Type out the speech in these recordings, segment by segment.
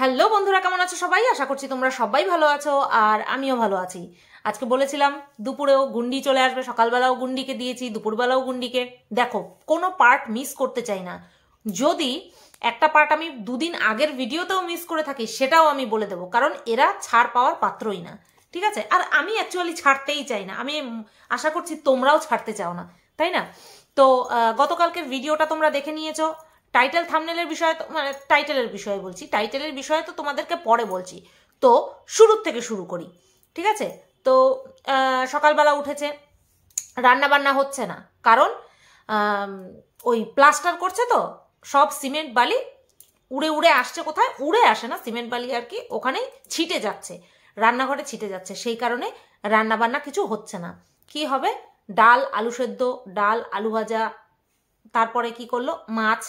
hello বন্ধুরা কেমন আছো সবাই আশা করছি তোমরা সবাই ভালো আছো আর আমিও ভালো আছি আজকে বলেছিলাম দুপুরেও গুন্ডি চলে আসবে সকালবেলাও গুন্ডিকে দিয়েছি দুপুরবেলাও গুন্ডিকে দেখো কোনো পার্ট মিস করতে চাই না যদি একটা পার্ট আমি দুদিন আগের ভিডিওতেও মিস করে থাকি সেটাও আমি বলে দেবো কারণ এরা ছাড় পাওয়ার পাত্রই না ঠিক আছে আর আমি অ্যাকচুয়ালি ছাড়তেই চাই না আমি আশা করছি তোমরাও ছাড়তে চাও না তাই না তো গতকালকে ভিডিওটা তোমরা দেখে নিয়েছো টাইটেল থামনেলের বিষয়ে তো মানে টাইটেলের বিষয়ে বলছি টাইটেলের বিষয়ে তো তোমাদেরকে পরে বলছি তো শুরুর থেকে শুরু করি ঠিক আছে তো সকালবেলা উঠেছে রান্না বান্না হচ্ছে না কারণ ওই প্লাস্টার করছে তো সব সিমেন্ট বালি উড়ে উড়ে আসছে কোথায় উড়ে আসে না সিমেন্ট বালি আর কি ওখানেই ছিটে যাচ্ছে রান্নাঘরে ছিটে যাচ্ছে সেই কারণে রান্না বান্না কিছু হচ্ছে না কি হবে ডাল আলু সেদ্ধ ডাল আলু ভাজা তারপরে কি করলো মাছ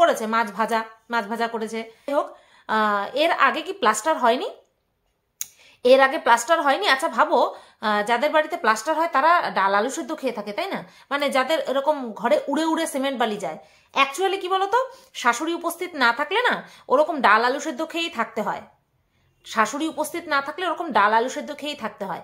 করেছে মাছ ভাজা মাছ ভাজা করেছে হোক এর আগে কি প্লাস্টার হয়নি এর আগে প্লাস্টার হয়নি আচ্ছা ভাবো যাদের বাড়িতে প্লাস্টার হয় তারা ডাল আলু সেদ্ধ খেয়ে থাকে তাই না মানে যাদের এরকম ঘরে উড়ে উড়ে সিমেন্ট বালি যায় অ্যাকচুয়ালি কি বলতো শাশুড়ি উপস্থিত না থাকলে না ওরকম ডাল আলু সেদ্ধ খেয়েই থাকতে হয় শাশুড়ি উপস্থিত না থাকলে ওরকম ডাল আলু সেদ্ধ খেয়েই থাকতে হয়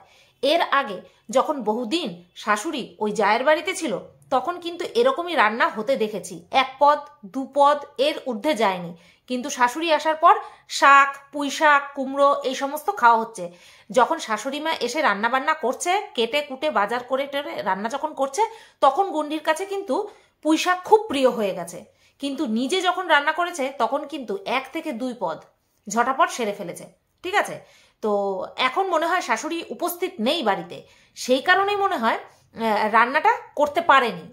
এর আগে যখন বহুদিন শাশুড়ি ওই জায়ের বাড়িতে ছিল তখন কিন্তু এরকমই রান্না হতে দেখেছি এক পদ দু পদ এর ঊর্ধ্বে যায়নি কিন্তু শাশুড়ি আসার পর শাক পুঁই শাক কুমড়ো এই সমস্ত খাওয়া হচ্ছে যখন শাশুড়ি মা এসে রান্না বান্না করছে কেটে কুটে বাজার করে টেরে রান্না যখন করছে তখন গন্ডির কাছে কিন্তু পুঁই শাক খুব প্রিয় হয়ে গেছে কিন্তু নিজে যখন রান্না করেছে তখন কিন্তু এক থেকে দুই পদ ঝটাপট সেরে ফেলেছে ঠিক আছে তো এখন মনে হয় শাশুড়ি উপস্থিত নেই বাড়িতে সেই কারণেই মনে হয় রান্নাটা করতে পারেনি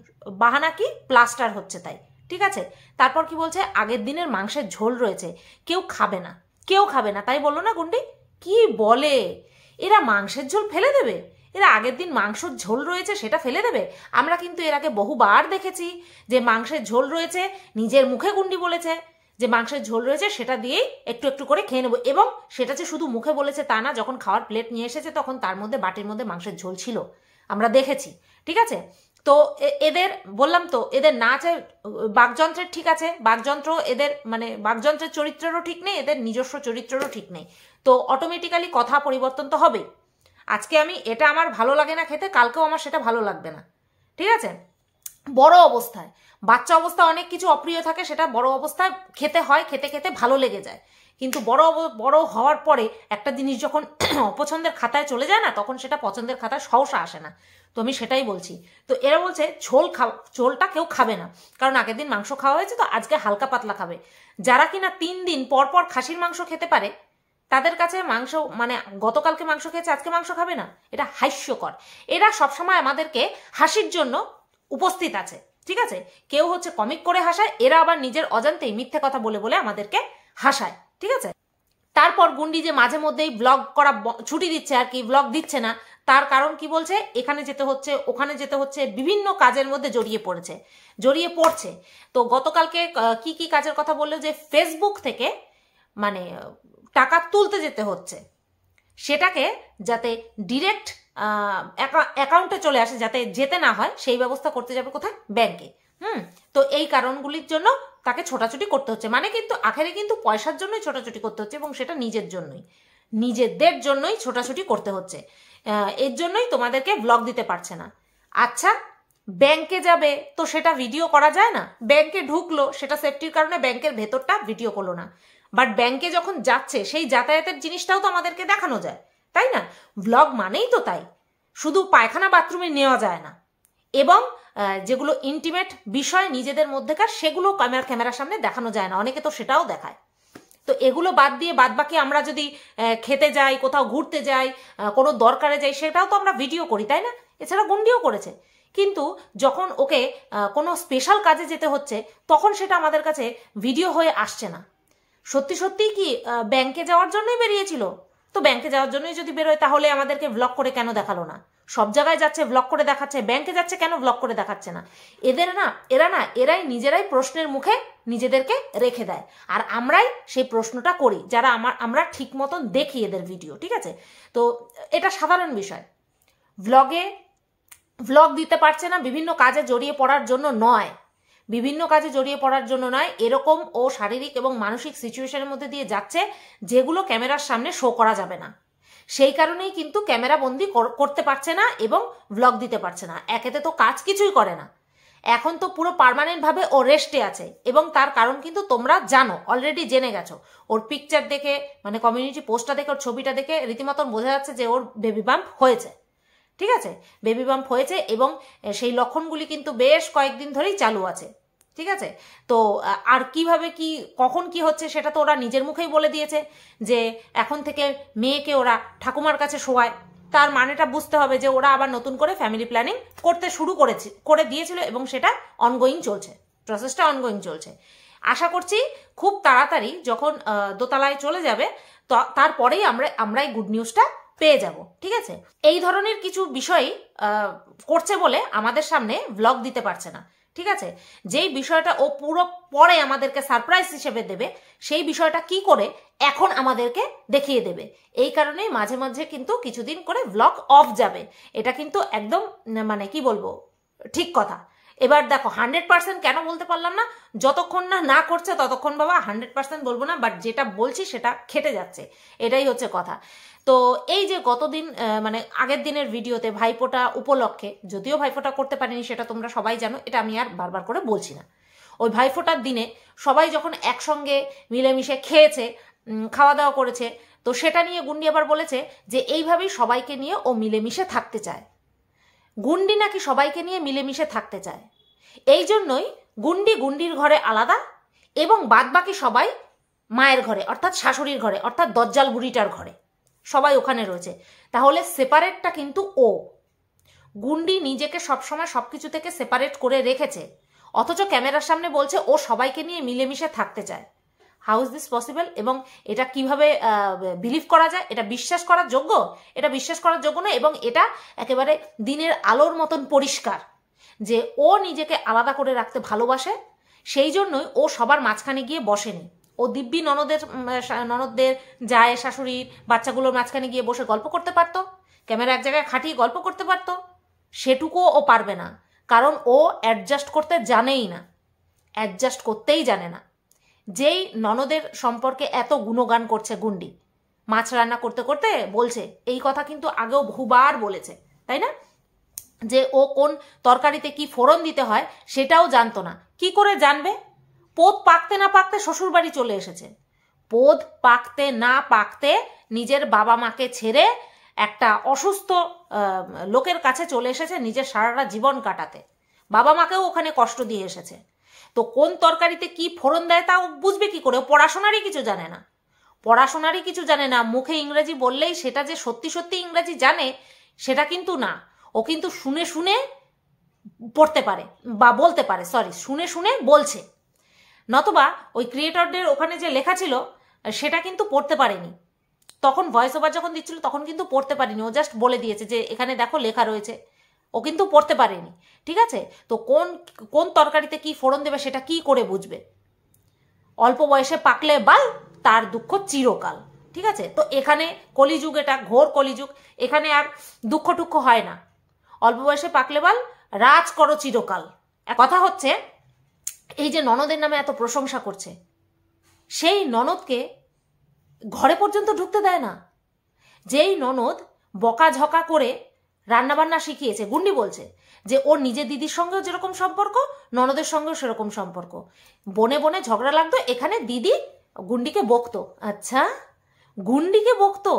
বাহানা কি প্লাস্টার হচ্ছে তাই ঠিক আছে তারপর কি বলছে আগের দিনের মাংসের ঝোল রয়েছে কেউ খাবে না কেউ খাবে না তাই বললো না গুন্ডি কি বলে এরা মাংসের ঝোল ফেলে দেবে এরা আগের দিন মাংসর ঝোল রয়েছে সেটা ফেলে দেবে আমরা কিন্তু এর আগে বহুবার দেখেছি যে মাংসের ঝোল রয়েছে নিজের মুখে গুন্ডি বলেছে যে মাংসের ঝোল রয়েছে সেটা দিয়েই একটু একটু করে খেয়ে নেবো এবং সেটা যে শুধু মুখে বলেছে তা না যখন খাওয়ার প্লেট নিয়ে এসেছে তখন তার মধ্যে বাটির মধ্যে মাংসের ঝোল ছিল আমরা দেখেছি ঠিক আছে তো এদের বললাম তো এদের নাচের বাকযন্ত্রের ঠিক আছে বাকযন্ত্র এদের মানে বাকযন্ত্রের চরিত্রেরও ঠিক নেই এদের নিজস্ব চরিত্রেরও ঠিক নেই তো অটোমেটিক্যালি কথা পরিবর্তন তো হবেই আজকে আমি এটা আমার ভালো লাগে না খেতে কালকেও আমার সেটা ভালো লাগবে না ঠিক আছে বড় অবস্থায় বাচ্চা অবস্থা অনেক কিছু অপ্রিয় থাকে সেটা বড় অবস্থায় খেতে হয় খেতে খেতে ভালো লেগে যায় কিন্তু বড় বড় হওয়ার পরে একটা জিনিস যখন অপছন্দের খাতায় চলে যায় না তখন সেটা পছন্দের খাতায় সহসা আসে না তো আমি সেটাই বলছি তো এরা বলছে ঝোল খাওয়া ঝোলটা কেউ খাবে না কারণ আগের দিন মাংস খাওয়া হয়েছে তো আজকে হালকা পাতলা খাবে যারা কিনা তিন দিন পর পর খাসির মাংস খেতে পারে তাদের কাছে মাংস মানে গতকালকে মাংস খেয়েছে আজকে মাংস খাবে না এটা হাস্যকর এরা সবসময় আমাদেরকে হাসির জন্য উপস্থিত আছে ঠিক আছে কেউ হচ্ছে কমিক করে হাসায় এরা আবার নিজের অজান্তেই মিথ্যে কথা বলে বলে আমাদেরকে হাসায় ঠিক আছে তারপর গুন্ডি যে মাঝে মধ্যেই ব্লগ করা ছুটি দিচ্ছে আর কি ব্লগ দিচ্ছে না তার কারণ কি বলছে এখানে যেতে হচ্ছে ওখানে যেতে হচ্ছে বিভিন্ন কাজের মধ্যে জড়িয়ে পড়েছে জড়িয়ে পড়ছে তো গতকালকে কি কি কাজের কথা বললো যে ফেসবুক থেকে মানে টাকা তুলতে যেতে হচ্ছে সেটাকে যাতে ডিরেক্ট অ্যাকাউন্টে চলে আসে যাতে যেতে না হয় সেই ব্যবস্থা করতে যাবে কোথায় ব্যাংকে হুম তো এই কারণগুলির জন্য তাকে ছোটাছুটি করতে হচ্ছে মানে কিন্তু আখেরে কিন্তু পয়সার জন্যই ছোটাছুটি করতে হচ্ছে এবং সেটা নিজের জন্যই নিজেদের জন্যই ছোটাছুটি করতে হচ্ছে এর জন্যই তোমাদেরকে ব্লগ দিতে পারছে না আচ্ছা ব্যাংকে যাবে তো সেটা ভিডিও করা যায় না ব্যাংকে ঢুকলো সেটা সেফটির কারণে ব্যাংকের ভেতরটা ভিডিও করলো না বাট ব্যাংকে যখন যাচ্ছে সেই যাতায়াতের জিনিসটাও তো আমাদেরকে দেখানো যায় তাই না ব্লগ মানেই তো তাই শুধু পায়খানা বাথরুমে নেওয়া যায় না এবং যেগুলো ইন্টিমেট বিষয় নিজেদের মধ্যেকার সেগুলো ক্যামেরা ক্যামেরার সামনে দেখানো যায় না অনেকে তো সেটাও দেখায় তো এগুলো বাদ দিয়ে বাদ বাকি আমরা যদি খেতে যাই কোথাও ঘুরতে যাই কোনো দরকারে যাই সেটাও তো আমরা ভিডিও করি তাই না এছাড়া গুন্ডিও করেছে কিন্তু যখন ওকে কোনো স্পেশাল কাজে যেতে হচ্ছে তখন সেটা আমাদের কাছে ভিডিও হয়ে আসছে না সত্যি সত্যি কি ব্যাংকে যাওয়ার জন্যই বেরিয়েছিল তো ব্যাংকে যাওয়ার জন্যই যদি বেরোয় তাহলে আমাদেরকে ব্লক করে কেন দেখালো না সব জায়গায় যাচ্ছে ব্লক করে দেখাচ্ছে ব্যাংকে যাচ্ছে কেন ব্লক করে দেখাচ্ছে না এদের না এরা না এরাই নিজেরাই প্রশ্নের মুখে নিজেদেরকে রেখে দেয় আর আমরাই সেই প্রশ্নটা করি যারা আমার আমরা ঠিক মতন দেখি এদের ভিডিও ঠিক আছে তো এটা সাধারণ বিষয় ব্লগে ব্লগ দিতে পারছে না বিভিন্ন কাজে জড়িয়ে পড়ার জন্য নয় বিভিন্ন কাজে জড়িয়ে পড়ার জন্য নয় এরকম ও শারীরিক এবং মানসিক সিচুয়েশনের মধ্যে দিয়ে যাচ্ছে যেগুলো ক্যামেরার সামনে শো করা যাবে না সেই কারণেই কিন্তু ক্যামেরা বন্দি করতে পারছে না এবং ব্লগ দিতে পারছে না একেতে তো কাজ কিছুই করে না এখন তো পুরো পারমানেন্টভাবে ও রেস্টে আছে এবং তার কারণ কিন্তু তোমরা জানো অলরেডি জেনে গেছো ওর পিকচার দেখে মানে কমিউনিটি পোস্টটা দেখে ওর ছবিটা দেখে রীতিমতন বোঝা যাচ্ছে যে ওর বেবি বাম্প হয়েছে ঠিক আছে বেবি বাম্প হয়েছে এবং সেই লক্ষণগুলি কিন্তু বেশ কয়েকদিন ধরেই চালু আছে ঠিক আছে তো আর কিভাবে কি কখন কি হচ্ছে সেটা তো ওরা নিজের মুখেই বলে দিয়েছে যে এখন থেকে মেয়েকে ওরা ঠাকুমার কাছে শোয়ায় তার মানেটা বুঝতে হবে যে ওরা আবার নতুন করে ফ্যামিলি প্ল্যানিং করতে শুরু করেছে করে দিয়েছিল এবং সেটা অনগোয়িং চলছে প্রসেসটা অনগোয়িং চলছে আশা করছি খুব তাড়াতাড়ি যখন দোতলায় চলে যাবে তারপরেই আমরা আমরাই গুড নিউজটা পেয়ে যাব ঠিক আছে এই ধরনের কিছু বিষয় করছে বলে আমাদের সামনে ব্লগ দিতে পারছে না ঠিক আছে যেই বিষয়টা ও পুরো পরে আমাদেরকে সারপ্রাইজ হিসেবে দেবে সেই বিষয়টা কি করে এখন আমাদেরকে দেখিয়ে দেবে এই কারণে মাঝে মাঝে কিন্তু কিছুদিন করে ব্লগ অফ যাবে এটা কিন্তু একদম মানে কি বলবো ঠিক কথা এবার দেখো হান্ড্রেড পার্সেন্ট কেন বলতে পারলাম না যতক্ষণ না না করছে ততক্ষণ বাবা হান্ড্রেড পার্সেন্ট বলবো না বাট যেটা বলছি সেটা খেটে যাচ্ছে এটাই হচ্ছে কথা তো এই যে গতদিন মানে আগের দিনের ভিডিওতে ভাইফোঁটা উপলক্ষে যদিও ভাইফোঁটা করতে পারিনি সেটা তোমরা সবাই জানো এটা আমি আর বারবার করে বলছি না ওই ভাইফোঁটার দিনে সবাই যখন একসঙ্গে মিলেমিশে খেয়েছে খাওয়া দাওয়া করেছে তো সেটা নিয়ে গুন্ডি আবার বলেছে যে এইভাবেই সবাইকে নিয়ে ও মিলেমিশে থাকতে চায় গুন্ডি নাকি সবাইকে নিয়ে মিলেমিশে থাকতে চায় এই জন্যই গুন্ডি গুন্ডির ঘরে আলাদা এবং বাদবাকি সবাই মায়ের ঘরে অর্থাৎ শাশুড়ির ঘরে অর্থাৎ দজ্জাল বুড়িটার ঘরে সবাই ওখানে রয়েছে তাহলে সেপারেটটা কিন্তু ও গুন্ডি নিজেকে সবসময় সব কিছু থেকে সেপারেট করে রেখেছে অথচ ক্যামেরার সামনে বলছে ও সবাইকে নিয়ে মিলেমিশে থাকতে চায় হাউ ইজ দিস পসিবল এবং এটা কিভাবে বিলিভ করা যায় এটা বিশ্বাস করার যোগ্য এটা বিশ্বাস করার যোগ্য নয় এবং এটা একেবারে দিনের আলোর মতন পরিষ্কার যে ও নিজেকে আলাদা করে রাখতে ভালোবাসে সেই জন্যই ও সবার মাঝখানে গিয়ে বসেনি ও দিব্যি ননদের ননদদের যায় শাশুড়ির বাচ্চাগুলোর মাঝখানে গিয়ে বসে গল্প করতে পারতো ক্যামেরা এক জায়গায় খাটিয়ে গল্প করতে পারতো সেটুকুও ও পারবে না কারণ ও অ্যাডজাস্ট করতে জানেই না অ্যাডজাস্ট করতেই জানে না যেই ননদের সম্পর্কে এত গুণগান করছে গুন্ডি মাছ রান্না করতে করতে বলছে এই কথা কিন্তু আগেও বহুবার বলেছে তাই না যে ও কোন তরকারিতে কি ফোড়ন দিতে হয় সেটাও জানতো না কি করে জানবে পোদ পাকতে না পাকতে শ্বশুর বাড়ি চলে এসেছে পোদ পাকতে না পাকতে নিজের বাবা মাকে ছেড়ে একটা অসুস্থ লোকের কাছে চলে এসেছে নিজের সারাটা জীবন কাটাতে বাবা মাকেও ওখানে কষ্ট দিয়ে এসেছে তো কোন তরকারিতে কি ফোড়ন দেয় তা বুঝবে কি করে পড়াশোনারই কিছু জানে না পড়াশোনারই কিছু জানে না মুখে ইংরেজি বললেই সেটা যে সত্যি সত্যি ইংরেজি জানে সেটা কিন্তু না ও কিন্তু শুনে শুনে পড়তে পারে বা বলতে পারে সরি শুনে শুনে বলছে নতবা ওই ক্রিয়েটরদের ওখানে যে লেখা ছিল সেটা কিন্তু পড়তে পারেনি তখন ভয়েস ওভার যখন দিচ্ছিল তখন কিন্তু পড়তে পারিনি ও জাস্ট বলে দিয়েছে যে এখানে দেখো লেখা রয়েছে ও কিন্তু পড়তে পারেনি ঠিক আছে তো কোন কোন তরকারিতে কি ফোড়ন দেবে সেটা কি করে বুঝবে অল্প বয়সে পাকলে বাল তার দুঃখ চিরকাল ঠিক আছে তো এখানে কলিযুগ এটা ঘোর কলিযুগ এখানে আর দুঃখ টুক্ষ হয় না অল্প বয়সে পাকলে বাল রাজ করো চিরকাল কথা হচ্ছে এই যে ননদের নামে এত প্রশংসা করছে সেই ননদকে ঘরে পর্যন্ত ঢুকতে দেয় না যেই ননদ বকাঝকা করে রান্নাবান্না শিখিয়েছে গুন্ডি বলছে যে ও নিজের দিদির সঙ্গেও যেরকম সম্পর্ক ননদের সঙ্গেও সেরকম সম্পর্ক বনে বনে ঝগড়া লাগতো এখানে দিদি গুন্ডিকে বকতো আচ্ছা গুন্ডিকে বকতো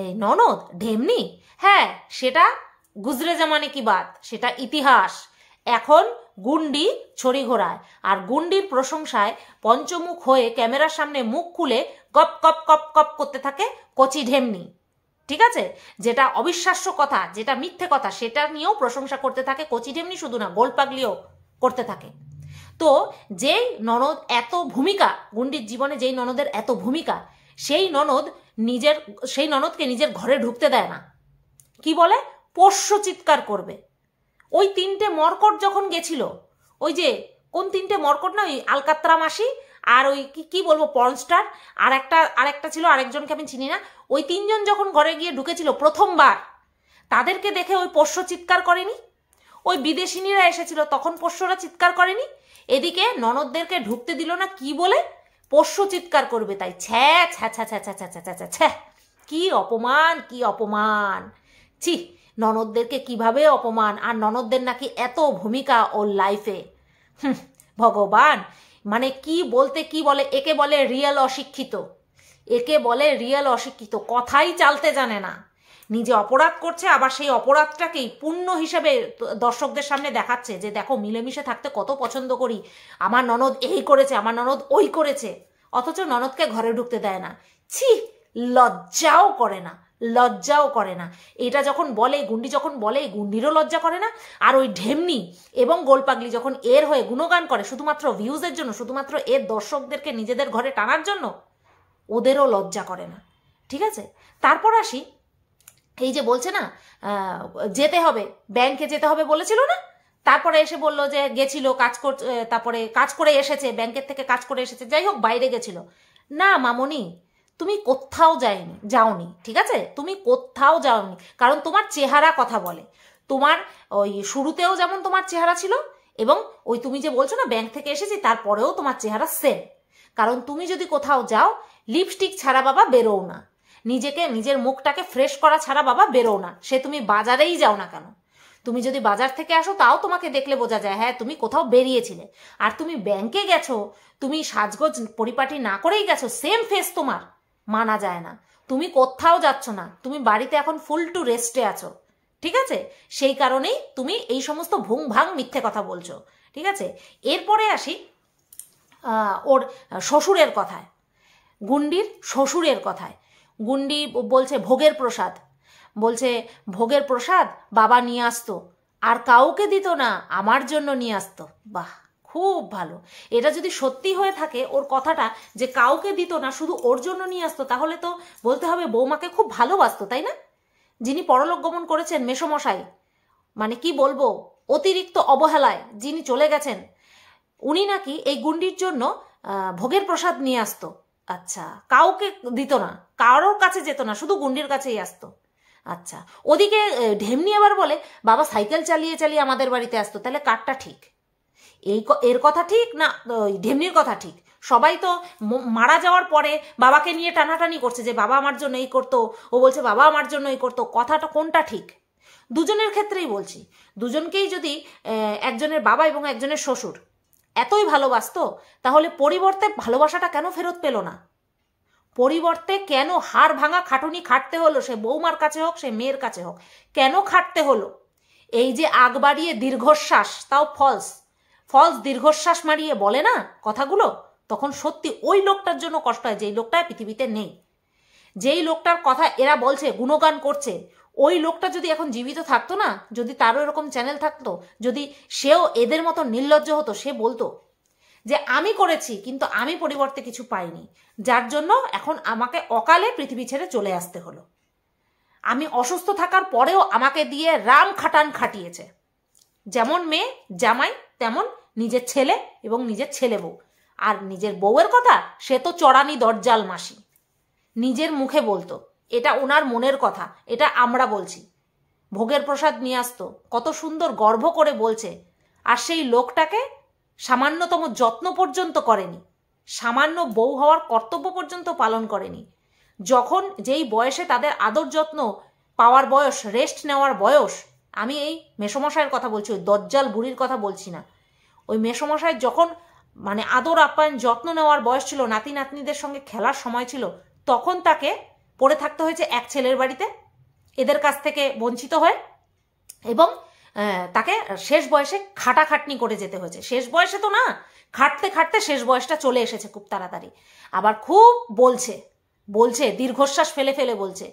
এই ননদ ঢেমনি হ্যাঁ সেটা গুজরে জামানে কি বাদ সেটা ইতিহাস এখন গুন্ডি ছড়ি ঘোরায় আর গুন্ডির প্রশংসায় পঞ্চমুখ হয়ে ক্যামেরার সামনে মুখ খুলে গপ কপ কপ কপ করতে থাকে কচি ঢেমনি ঠিক আছে যেটা অবিশ্বাস্য কথা যেটা মিথ্যে কথা সেটা নিয়েও প্রশংসা করতে থাকে কচি ঢেমনি শুধু না গোল পাগলিও করতে থাকে তো যেই ননদ এত ভূমিকা গুন্ডির জীবনে যেই ননদের এত ভূমিকা সেই ননদ নিজের সেই ননদকে নিজের ঘরে ঢুকতে দেয় না কি বলে পোষ্য চিৎকার করবে ওই তিনটে মর্কট যখন গেছিল ওই যে কোন তিনটে মর্কট না ওই আলকাত্রা মাসি আর ওই কি কি বলবো পর্নস্টার আর একটা আর একটা ছিল আরেকজনকে আমি চিনি না ওই তিনজন যখন ঘরে গিয়ে ঢুকেছিল প্রথমবার তাদেরকে দেখে ওই পোষ্য চিৎকার করেনি ওই বিদেশিনীরা এসেছিল তখন পোষ্যরা চিৎকার করেনি এদিকে ননদদেরকে ঢুকতে দিল না কি বলে পোষ্য চিৎকার করবে তাই ছ্যা ছ্যা ছ্যা ছ্যা ছ্যা ছ্যা ছ্যা ছ্যা ছ্যা কি অপমান কি অপমান ছি ননদদেরকে কিভাবে অপমান আর ননদদের নাকি এত ভূমিকা ওর লাইফে ভগবান মানে কি বলতে কি বলে একে বলে রিয়েল অশিক্ষিত একে বলে রিয়েল অশিক্ষিত কথাই চালতে জানে না নিজে অপরাধ করছে আবার সেই অপরাধটাকেই পূর্ণ হিসেবে দর্শকদের সামনে দেখাচ্ছে যে দেখো মিলেমিশে থাকতে কত পছন্দ করি আমার ননদ এই করেছে আমার ননদ ওই করেছে অথচ ননদকে ঘরে ঢুকতে দেয় না ছি লজ্জাও করে না লজ্জাও করে না এটা যখন বলে গুন্ডি যখন বলে গুন্ডিরও লজ্জা করে না আর ওই ঢেমনি এবং গোলপাগলি যখন এর হয়ে গুণগান করে শুধুমাত্র ভিউজের জন্য শুধুমাত্র এর দর্শকদেরকে নিজেদের ঘরে টানার জন্য ওদেরও লজ্জা করে না ঠিক আছে তারপর আসি এই যে বলছে না যেতে হবে ব্যাংকে যেতে হবে বলেছিল না তারপরে এসে বলল যে গেছিল কাজ কর তারপরে কাজ করে এসেছে ব্যাংকের থেকে কাজ করে এসেছে যাই হোক বাইরে গেছিল না মামনি তুমি কোথাও যায়নি যাওনি ঠিক আছে তুমি কোথাও যাওনি কারণ তোমার চেহারা কথা বলে তোমার ওই শুরুতেও যেমন তোমার চেহারা ছিল এবং ওই তুমি যে বলছো না ব্যাংক থেকে এসেছি তারপরেও তোমার চেহারা সেম কারণ তুমি যদি কোথাও যাও লিপস্টিক ছাড়া বাবা বেরোও না নিজেকে নিজের মুখটাকে ফ্রেশ করা ছাড়া বাবা বেরোও না সে তুমি বাজারেই যাও না কেন তুমি যদি বাজার থেকে আসো তাও তোমাকে দেখলে বোঝা যায় হ্যাঁ তুমি কোথাও বেরিয়েছিলে আর তুমি ব্যাংকে গেছো তুমি সাজগোজ পরিপাটি না করেই গেছো সেম ফেস তোমার মানা যায় না তুমি কোথাও যাচ্ছ না তুমি বাড়িতে এখন ফুল টু রেস্টে আছো ঠিক আছে সেই কারণেই তুমি এই সমস্ত ভুং ভাং মিথ্যে কথা বলছো ঠিক আছে এরপরে আসি ওর শ্বশুরের কথায় গুন্ডির শ্বশুরের কথায় গুন্ডি বলছে ভোগের প্রসাদ বলছে ভোগের প্রসাদ বাবা নিয়ে আসতো আর কাউকে দিত না আমার জন্য নিয়ে আসতো বাহ খুব ভালো এটা যদি সত্যি হয়ে থাকে ওর কথাটা যে কাউকে দিত না শুধু ওর জন্য নিয়ে আসতো তাহলে তো বলতে হবে বৌমাকে খুব ভালোবাসতো তাই না যিনি পরলোক গমন করেছেন মেষমশাই মানে কি বলবো অতিরিক্ত অবহেলায় যিনি চলে গেছেন উনি নাকি এই গুন্ডির জন্য ভোগের প্রসাদ নিয়ে আসতো আচ্ছা কাউকে দিত না কারোর কাছে যেত না শুধু গুন্ডির কাছেই আসতো আচ্ছা ওদিকে ঢেমনি আবার বলে বাবা সাইকেল চালিয়ে চালিয়ে আমাদের বাড়িতে আসতো তাহলে কারটা ঠিক এই এর কথা ঠিক না ঢেমনির কথা ঠিক সবাই তো মারা যাওয়ার পরে বাবাকে নিয়ে টানাটানি করছে যে বাবা আমার জন্য এই করতো ও বলছে বাবা আমার জন্য এই করতো কথাটা কোনটা ঠিক দুজনের ক্ষেত্রেই বলছি দুজনকেই যদি একজনের বাবা এবং একজনের শ্বশুর এতই ভালোবাসত তাহলে পরিবর্তে ভালোবাসাটা কেন ফেরত পেল না পরিবর্তে কেন হাড় ভাঙা খাটুনি খাটতে হলো সে বৌমার কাছে হোক সে মেয়ের কাছে হোক কেন খাটতে হলো এই যে আগ বাড়িয়ে দীর্ঘশ্বাস তাও ফলস ফলস দীর্ঘশ্বাস মারিয়ে বলে না কথাগুলো তখন সত্যি ওই লোকটার জন্য কষ্ট হয় যেই লোকটা পৃথিবীতে নেই যেই লোকটার কথা এরা বলছে গুণগান করছে ওই লোকটা যদি এখন জীবিত থাকতো না যদি তারও এরকম চ্যানেল থাকতো যদি সেও এদের মতো নির্লজ্জ হতো সে বলতো যে আমি করেছি কিন্তু আমি পরিবর্তে কিছু পাইনি যার জন্য এখন আমাকে অকালে পৃথিবী ছেড়ে চলে আসতে হলো আমি অসুস্থ থাকার পরেও আমাকে দিয়ে রাম খাটান খাটিয়েছে যেমন মেয়ে জামাই তেমন নিজের ছেলে এবং নিজের ছেলে বউ আর নিজের বউয়ের কথা সে তো চড়ানি দরজাল মাসি নিজের মুখে বলতো এটা ওনার মনের কথা এটা আমরা বলছি ভোগের প্রসাদ নিয়ে আসতো কত সুন্দর গর্ব করে বলছে আর সেই লোকটাকে সামান্যতম যত্ন পর্যন্ত করেনি সামান্য বউ হওয়ার কর্তব্য পর্যন্ত পালন করেনি যখন যেই বয়সে তাদের আদর যত্ন পাওয়ার বয়স রেস্ট নেওয়ার বয়স আমি এই মেষমশাইয়ের কথা বলছি ওই দজ্জাল বুড়ির কথা বলছি না ওই মেসমশাই যখন মানে আদর আপ্যায়ন যত্ন নেওয়ার বয়স ছিল নাতি নাতনিদের সঙ্গে খেলার সময় ছিল তখন তাকে পড়ে থাকতে হয়েছে এক ছেলের বাড়িতে এদের কাছ থেকে বঞ্চিত হয়ে এবং তাকে শেষ বয়সে খাটাখাটনি করে যেতে হয়েছে শেষ বয়সে তো না খাটতে খাটতে শেষ বয়সটা চলে এসেছে খুব তাড়াতাড়ি আবার খুব বলছে বলছে দীর্ঘশ্বাস ফেলে ফেলে বলছে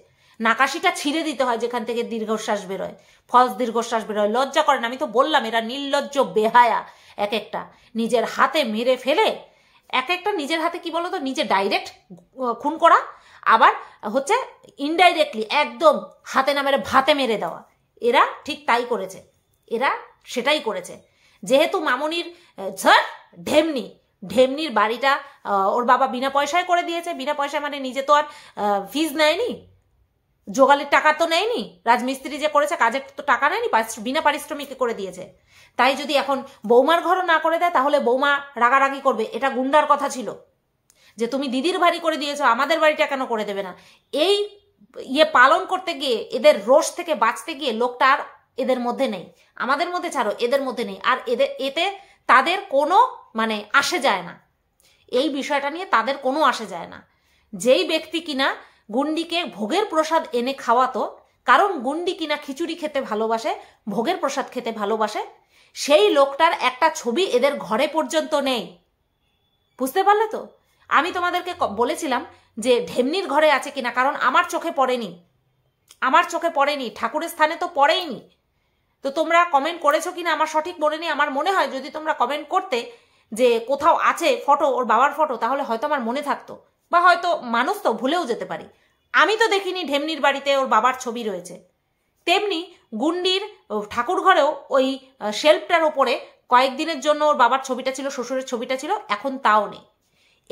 নাকাশিটা ছিঁড়ে দিতে হয় যেখান থেকে দীর্ঘশ্বাস বেরোয় ফলস দীর্ঘশ্বাস বেরোয় লজ্জা করেন আমি তো বললাম এরা নির্লজ্জ বেহায়া এক একটা নিজের হাতে মেরে ফেলে এক একটা নিজের হাতে কি বলতো নিজে ডাইরেক্ট খুন করা আবার হচ্ছে ইনডাইরেক্টলি একদম হাতে না মেরে ভাতে মেরে দেওয়া এরা ঠিক তাই করেছে এরা সেটাই করেছে যেহেতু মামনির ঝর ঢেমনি ঢেমনির বাড়িটা ওর বাবা বিনা পয়সায় করে দিয়েছে বিনা পয়সায় মানে নিজে তো আর ফিজ নেয়নি জোগালের টাকা তো নেয়নি রাজমিস্ত্রি যে করেছে কাজের তো টাকা নেয়নি বিনা পারিশ্রমিকে করে দিয়েছে তাই যদি এখন বৌমার ঘরও না করে দেয় তাহলে বৌমা রাগারাগি করবে এটা গুন্ডার কথা ছিল যে তুমি দিদির বাড়ি করে দিয়েছো আমাদের বাড়িটা কেন করে দেবে না এই ইয়ে পালন করতে গিয়ে এদের রোষ থেকে বাঁচতে গিয়ে লোকটা আর এদের মধ্যে নেই আমাদের মধ্যে ছাড়ো এদের মধ্যে নেই আর এদের এতে তাদের কোনো মানে আসে যায় না এই বিষয়টা নিয়ে তাদের কোনো আসে যায় না যেই ব্যক্তি কিনা গুন্ডিকে ভোগের প্রসাদ এনে খাওয়াতো কারণ গুন্ডি কিনা খিচুড়ি খেতে ভালোবাসে ভোগের প্রসাদ খেতে ভালোবাসে সেই লোকটার একটা ছবি এদের ঘরে পর্যন্ত নেই বুঝতে পারলে তো আমি তোমাদেরকে বলেছিলাম যে ঢেমনির ঘরে আছে কিনা কারণ আমার চোখে পড়েনি আমার চোখে পড়েনি ঠাকুরের স্থানে তো পড়েইনি তো তোমরা কমেন্ট করেছো কিনা আমার সঠিক মনে নেই আমার মনে হয় যদি তোমরা কমেন্ট করতে যে কোথাও আছে ফটো ওর বাবার ফটো তাহলে হয়তো আমার মনে থাকতো বা হয়তো মানুষ তো ভুলেও যেতে পারে আমি তো দেখিনি ঢেমনির বাড়িতে ওর বাবার ছবি রয়েছে তেমনি গুন্ডির ঠাকুর ঘরেও ওই শেল্ফটার ওপরে কয়েকদিনের জন্য ওর বাবার ছবিটা ছিল শ্বশুরের ছবিটা ছিল এখন তাও নেই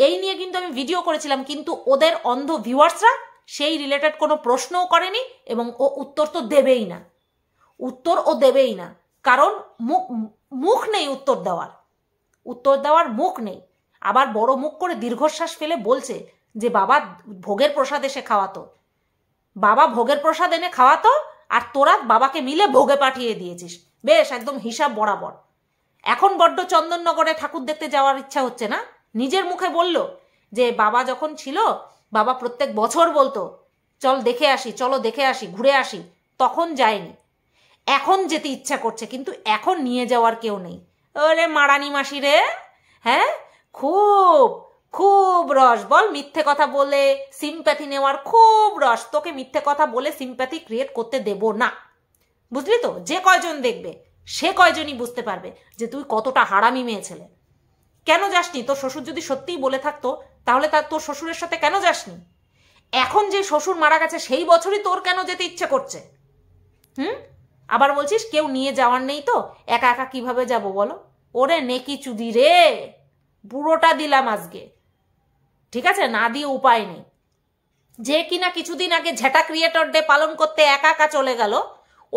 এই নিয়ে কিন্তু আমি ভিডিও করেছিলাম কিন্তু ওদের অন্ধ ভিউয়ার্সরা সেই রিলেটেড কোনো প্রশ্নও করেনি এবং ও উত্তর তো দেবেই না উত্তর ও দেবেই না কারণ মুখ মুখ নেই উত্তর দেওয়ার উত্তর দেওয়ার মুখ নেই আবার বড় মুখ করে দীর্ঘশ্বাস ফেলে বলছে যে বাবা ভোগের প্রসাদ এসে খাওয়াতো বাবা ভোগের প্রসাদ এনে খাওয়াতো আর তোরা বাবাকে মিলে ভোগে পাঠিয়ে দিয়েছিস বেশ একদম হিসাব বরাবর এখন বড্ড চন্দননগরে ঠাকুর দেখতে যাওয়ার ইচ্ছা হচ্ছে না নিজের মুখে বলল যে বাবা যখন ছিল বাবা প্রত্যেক বছর বলতো চল দেখে আসি চলো দেখে আসি ঘুরে আসি তখন যায়নি এখন যেতে ইচ্ছা করছে কিন্তু এখন নিয়ে যাওয়ার কেউ নেই ওরে মারানি মাসি রে হ্যাঁ খুব খুব রস বল মিথ্যে কথা বলে সিম্প্যাথি নেওয়ার খুব রস তোকে মিথ্যে কথা বলে সিম্প্যাথি ক্রিয়েট করতে দেব না বুঝলি তো যে কয়জন দেখবে সে কয়জনই বুঝতে পারবে যে তুই কতটা হারামি মেয়ে ছেলে কেন যাসনি তোর শ্বশুর যদি সত্যিই বলে থাকতো তাহলে তার তোর শ্বশুরের সাথে কেন যাসনি এখন যে শ্বশুর মারা গেছে সেই বছরই তোর কেন যেতে ইচ্ছে করছে হুম আবার বলছিস কেউ নিয়ে যাওয়ার নেই তো একা একা কিভাবে যাব বলো ওরে নেকি চুদি রে বুড়োটা দিলাম আজকে ঠিক আছে না দিয়ে উপায় নেই যে কিনা কিছুদিন আগে ঝেটা ক্রিয়েটর ডে পালন করতে একা একা চলে গেল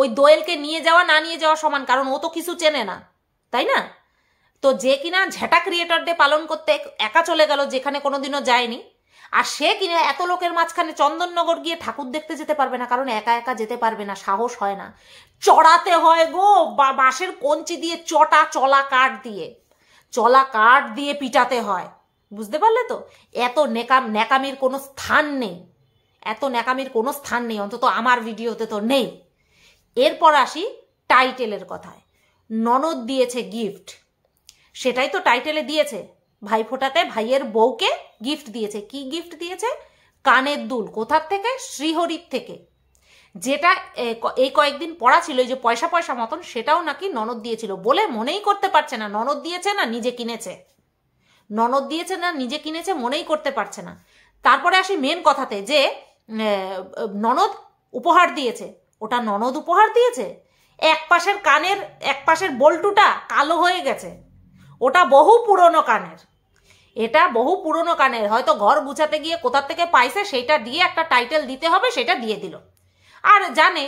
ওই দোয়েলকে নিয়ে যাওয়া না নিয়ে যাওয়া সমান কারণ ও তো কিছু চেনে না তাই না তো যে কিনা ঝেটা ক্রিয়েটর ডে পালন করতে একা চলে গেল যেখানে কোনোদিনও যায়নি আর সে কিনা এত লোকের মাঝখানে চন্দননগর গিয়ে ঠাকুর দেখতে যেতে পারবে না কারণ একা একা যেতে পারবে না সাহস হয় না চড়াতে হয় গো বা বাঁশের কঞ্চি দিয়ে চটা চলা কাঠ দিয়ে চলা কাঠ দিয়ে পিটাতে হয় বুঝতে পারলে তো এত নেকাম নেকামির কোনো স্থান নেই এত নেকামির কোনো স্থান নেই অন্তত আমার ভিডিওতে তো নেই এরপর আসি টাইটেলের কথায় ননদ দিয়েছে গিফট সেটাই তো টাইটেলে দিয়েছে ভাইফোঁটাতে ভাইয়ের বউকে গিফট দিয়েছে কি গিফট দিয়েছে কানের দুল কোথার থেকে শ্রীহরির থেকে যেটা এই কয়েকদিন পড়া ছিল যে পয়সা পয়সা মতন সেটাও নাকি ননদ দিয়েছিল বলে মনেই করতে পারছে না ননদ দিয়েছে না নিজে কিনেছে ননদ দিয়েছে না নিজে কিনেছে মনেই করতে পারছে না তারপরে আসি মেন কথাতে যে ননদ উপহার দিয়েছে ওটা ননদ উপহার দিয়েছে এক পাশের কানের এক পাশের বল্টুটা কালো হয়ে গেছে ওটা বহু পুরনো কানের এটা বহু পুরনো কানের হয়তো ঘর গুছাতে গিয়ে কোথার থেকে পাইছে সেটা দিয়ে একটা টাইটেল দিতে হবে সেটা দিয়ে দিল আর জানে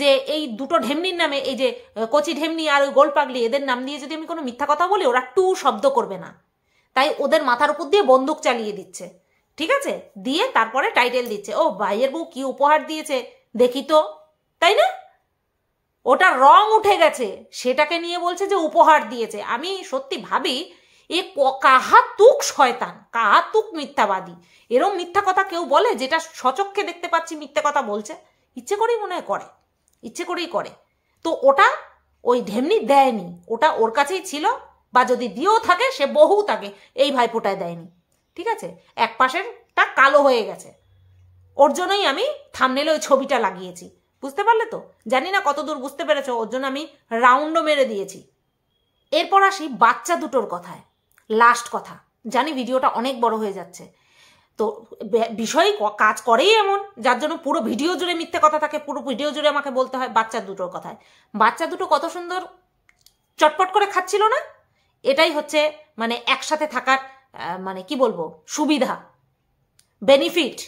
যে এই দুটো ঢেমনির নামে এই যে কচি ঢেমনি আর ওই গোলপাগলি এদের নাম দিয়ে যদি আমি কোনো মিথ্যা কথা বলি ওরা টু শব্দ করবে না তাই ওদের মাথার উপর দিয়ে বন্দুক চালিয়ে দিচ্ছে ঠিক আছে দিয়ে তারপরে টাইটেল দিচ্ছে ও ভাইয়ের বউ কি উপহার দিয়েছে দেখি তো তাই না ওটা রং উঠে গেছে সেটাকে নিয়ে বলছে যে উপহার দিয়েছে আমি সত্যি ভাবি এ কাহাতুক শয়তান কাহাতুক মিথ্যাবাদী এরম মিথ্যা কথা কেউ বলে যেটা সচক্ষে দেখতে পাচ্ছি মিথ্যা কথা বলছে ইচ্ছে করেই মনে হয় করে ইচ্ছে করেই করে তো ওটা ওই ঢেমনি দেয়নি ওটা ওর কাছেই ছিল বা যদি দিয়েও থাকে সে বহু তাকে এই ভাইফোঁটায় দেয়নি ঠিক আছে এক পাশেরটা কালো হয়ে গেছে ওর জন্যই আমি থামনেলে ওই ছবিটা লাগিয়েছি বুঝতে পারলে তো জানি না কতদূর বুঝতে পেরেছো ওর জন্য আমি রাউন্ডও মেরে দিয়েছি এরপর আসি বাচ্চা দুটোর কথায় লাস্ট কথা জানি ভিডিওটা অনেক বড় হয়ে যাচ্ছে তো বিষয় কাজ করেই এমন যার জন্য পুরো ভিডিও জুড়ে মিথ্যে কথা থাকে পুরো ভিডিও জুড়ে আমাকে বলতে হয় বাচ্চা দুটোর কথায় বাচ্চা দুটো কত সুন্দর চটপট করে খাচ্ছিল না এটাই হচ্ছে মানে একসাথে থাকার মানে কি বলবো সুবিধা বেনিফিট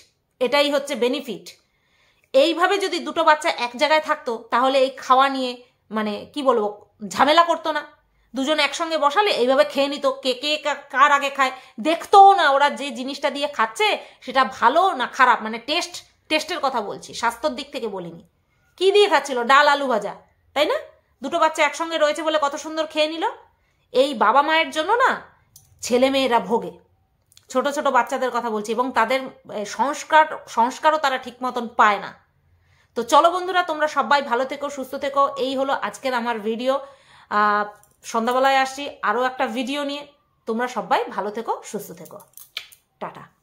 এটাই হচ্ছে বেনিফিট এইভাবে যদি দুটো বাচ্চা এক জায়গায় থাকতো তাহলে এই খাওয়া নিয়ে মানে কি বলবো ঝামেলা করতো না দুজন একসঙ্গে বসালে এইভাবে খেয়ে নিত কে কে কার আগে খায় দেখতোও না ওরা যে জিনিসটা দিয়ে খাচ্ছে সেটা ভালো না খারাপ মানে টেস্ট টেস্টের কথা বলছি স্বাস্থ্যর দিক থেকে বলিনি কি দিয়ে খাচ্ছিল ডাল আলু ভাজা তাই না দুটো বাচ্চা একসঙ্গে রয়েছে বলে কত সুন্দর খেয়ে নিল এই বাবা মায়ের জন্য না ছেলে মেয়েরা ভোগে ছোট ছোট বাচ্চাদের কথা বলছি এবং তাদের সংস্কার সংস্কারও তারা ঠিক মতন পায় না তো চলো বন্ধুরা তোমরা সবাই ভালো থেকো সুস্থ থেকো এই হলো আজকের আমার ভিডিও সন্ধ্যাবেলায় আসি আরও একটা ভিডিও নিয়ে তোমরা সবাই ভালো থেকো সুস্থ থেকো টাটা